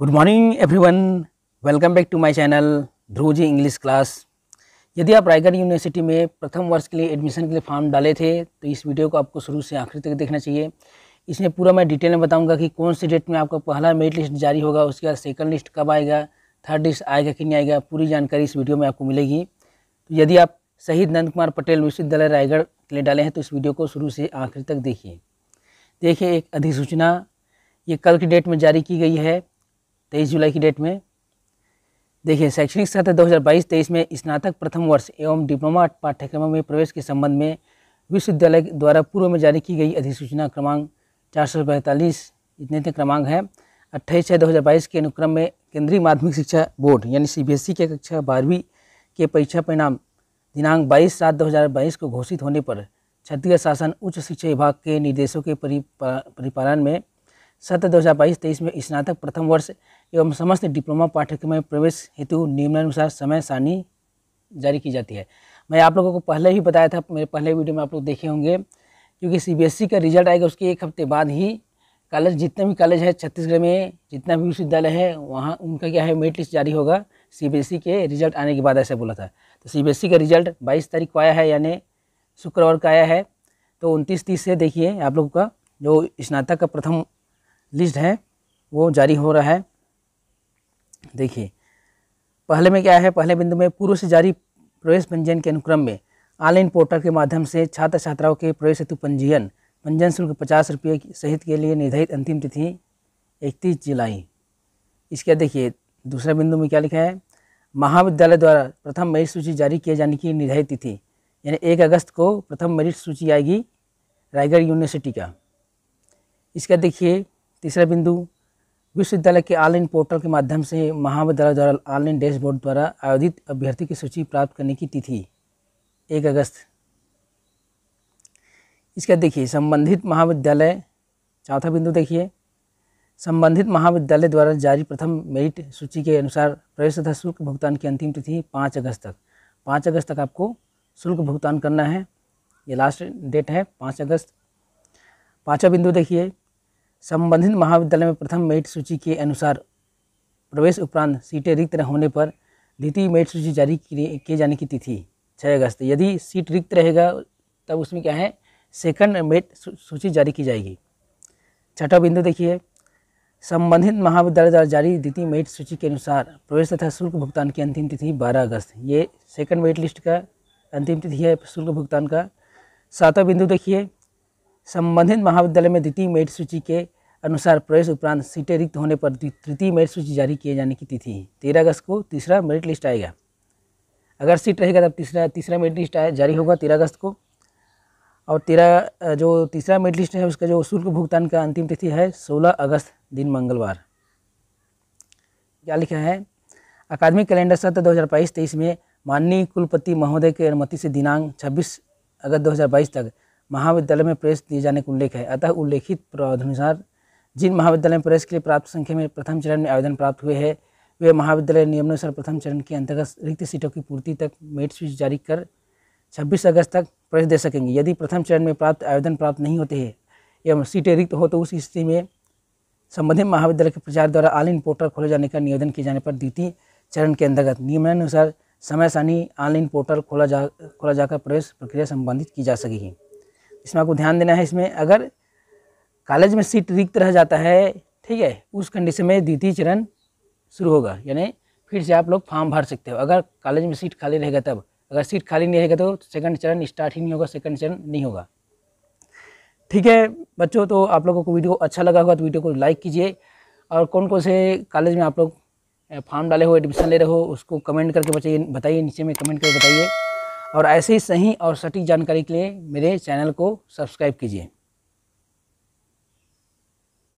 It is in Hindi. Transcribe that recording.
good morning everyone welcome back to my channel Dhruvji English class यदि आप रायगढ़ यूनिवर्सिटी में प्रथम वर्ष के लिए एडमिशन के लिए फॉर्म डाले थे तो इस वीडियो को आपको शुरू से आखिरी तक देखना चाहिए इसमें पूरा मैं डिटेल में बताऊंगा कि कौन सी डेट में आपका पहला मेरिट लिस्ट जारी होगा उसके बाद सेकंड लिस्ट कब आएगा थर्ड लिस्ट आएगा कि नहीं आएगा पूरी जानकारी इस वीडियो में आपको मिलेगी तो यदि आप शहीद नंद कुमार पटेल विश्वविद्यालय रायगढ़ के लिए डाले हैं तो इस वीडियो को शुरू से आखिर तक देखिए देखिए एक अधिसूचना ये कल की डेट में जारी की गई है तेईस जुलाई की डेट में देखिए शैक्षणिक सत्र 2022-23 में स्नातक प्रथम वर्ष एवं डिप्लोमा पाठ्यक्रमों में प्रवेश के संबंध में विश्वविद्यालय द्वारा पूर्व में जारी की गई अधिसूचना क्रमांक चार सौ पैंतालीस इतने क्रमांक है अट्ठाईस छः दो हज़ार बाईस के अनुक्रम में केंद्रीय माध्यमिक शिक्षा बोर्ड यानी सीबीएसई e के कक्षा बारहवीं के परीक्षा परिणाम दिनांक बाईस सात दो हज़ार बाईस को घोषित होने पर छत्तीसगढ़ शासन उच्च शिक्षा विभाग के निर्देशों के परिपालन में सत्र दो हज़ार बाईस तेईस में स्नातक प्रथम वर्ष एवं समस्त डिप्लोमा पाठ्यक्रम में प्रवेश हेतु निम्नानुसार समय सारणी जारी की जाती है मैं आप लोगों को पहले ही बताया था मेरे पहले वीडियो में आप लोग देखे होंगे क्योंकि सीबीएसई e का रिजल्ट आएगा उसके एक हफ्ते बाद ही कॉलेज जितने भी कॉलेज है छत्तीसगढ़ में जितना भी विश्वविद्यालय है वहाँ उनका क्या है मेरिट लिस्ट जारी होगा सी e के रिजल्ट आने के बाद ऐसा बोला था तो सी e का रिजल्ट बाईस तारीख को आया है यानी शुक्रवार का आया है तो उनतीस तीस से देखिए आप लोगों का जो स्नातक का प्रथम लिस्ट है वो जारी हो रहा है देखिए पहले में क्या है पहले बिंदु में पूर्व से जारी प्रवेश पंजीयन के अनुक्रम में ऑनलाइन पोर्टल के माध्यम से छात्र छात्राओं के प्रवेश हेतु पंजीयन पंजीयन शुल्क पचास रुपये सहित के लिए निर्धारित अंतिम तिथि इकतीस जुलाई इसके देखिए दूसरा बिंदु में क्या लिखा है महाविद्यालय द्वारा प्रथम मेरिट सूची जारी किए जाने की निर्धारित तिथि यानी एक अगस्त को प्रथम मेरिट सूची आएगी रायगढ़ यूनिवर्सिटी का इसका देखिए तीसरा बिंदु विश्वविद्यालय के ऑनलाइन पोर्टल के माध्यम से महाविद्यालय द्वारा ऑनलाइन डैशबोर्ड द्वारा आयोजित अभ्यर्थी की सूची प्राप्त करने की तिथि एक अगस्त इसका देखिए संबंधित महाविद्यालय चौथा बिंदु देखिए संबंधित महाविद्यालय द्वारा जारी प्रथम मेरिट सूची के अनुसार प्रवेश तथा शुल्क भुगतान की अंतिम तिथि पाँच अगस्त तक पाँच अगस्त तक आपको शुल्क भुगतान करना है ये लास्ट डेट है पाँच अगस्त पाँचवा बिंदु देखिए संबंधित महाविद्यालय में प्रथम मेरिट सूची के अनुसार प्रवेश उपरांत सीटें रिक्त होने पर द्वितीय मेरिट सूची जारी किए जाने की तिथि छः अगस्त यदि सीट रिक्त रहेगा तब उसमें क्या है सेकंड मेरिट सूची जारी की जाएगी छठा बिंदु देखिए संबंधित महाविद्यालय द्वारा जारी द्वितीय मेरिट सूची के अनुसार प्रवेश तथा शुल्क भुगतान की अंतिम तिथि 12 अगस्त ये सेकंड मेरिट लिस्ट का अंतिम तिथि है शुल्क भुगतान का सातवा बिंदु देखिए संबंधित महाविद्यालय में द्वितीय मेरिट सूची के अनुसार प्रवेश उपरांत सीटें रिक्त होने पर तृतीय मेरिट सूची जारी किए जाने की तिथि तेरह अगस्त को तीसरा मेरिट लिस्ट आएगा अगर सीट रहेगा तब तीसरा तीसरा मेरिट लिस्ट जारी होगा तेरह अगस्त को और तेरह जो तीसरा मेरिट लिस्ट है उसका जो शुल्क भुगतान का अंतिम तिथि है सोलह अगस्त दिन मंगलवार क्या लिखा है अकादमिक कैलेंडर सत्र दो हज़ार बाईस तेईस में माननीय कुलपति महोदय के अनुमति से दिनांक छब्बीस अगस्त दो हज़ार बाईस तक महाविद्यालय में प्रवेश दिए जाने का उल्लेख है अतः उल्लेखित प्रावधानुसार जिन महाविद्यालय में प्रवेश के लिए प्राप्त संख्या में प्रथम चरण में आवेदन प्राप्त हुए हैं वे महाविद्यालय नियमानुसार प्रथम चरण के अंतर्गत रिक्त सीटों की पूर्ति तक मेट स्विच जारी कर 26 अगस्त तक प्रवेश दे सकेंगे यदि प्रथम चरण में प्राप्त आवेदन प्राप्त नहीं होते हैं एवं सीटें रिक्त हो तो उस स्थिति में संबंधित महाविद्यालय के प्रचार द्वारा ऑनलाइन पोर्टल खोले जाने का निवेदन किए जाने पर द्वितीय चरण के अंतर्गत नियमानुसार समय सानी ऑनलाइन पोर्टल खोला जा खोला जाकर प्रवेश प्रक्रिया संबंधित की जा सकेगी इसमें आपको ध्यान देना है इसमें अगर कॉलेज में सीट रिक्त रह जाता है ठीक है उस कंडीशन में द्वितीय चरण शुरू होगा यानी फिर से आप लोग फॉर्म भर सकते हो अगर कॉलेज में सीट खाली रहेगा तब अगर सीट खाली नहीं रहेगा तो सेकंड चरण स्टार्ट ही नहीं होगा सेकंड चरण नहीं होगा ठीक है बच्चों तो आप लोगों को वीडियो अच्छा लगा होगा तो वीडियो को लाइक कीजिए और कौन कौन से कॉलेज में आप लोग फॉर्म डाले हो एडमिशन ले रहे हो उसको कमेंट करके बचाइए बताइए नीचे में कमेंट करके बताइए और ऐसे ही सही और सटीक जानकारी के लिए मेरे चैनल को सब्सक्राइब कीजिए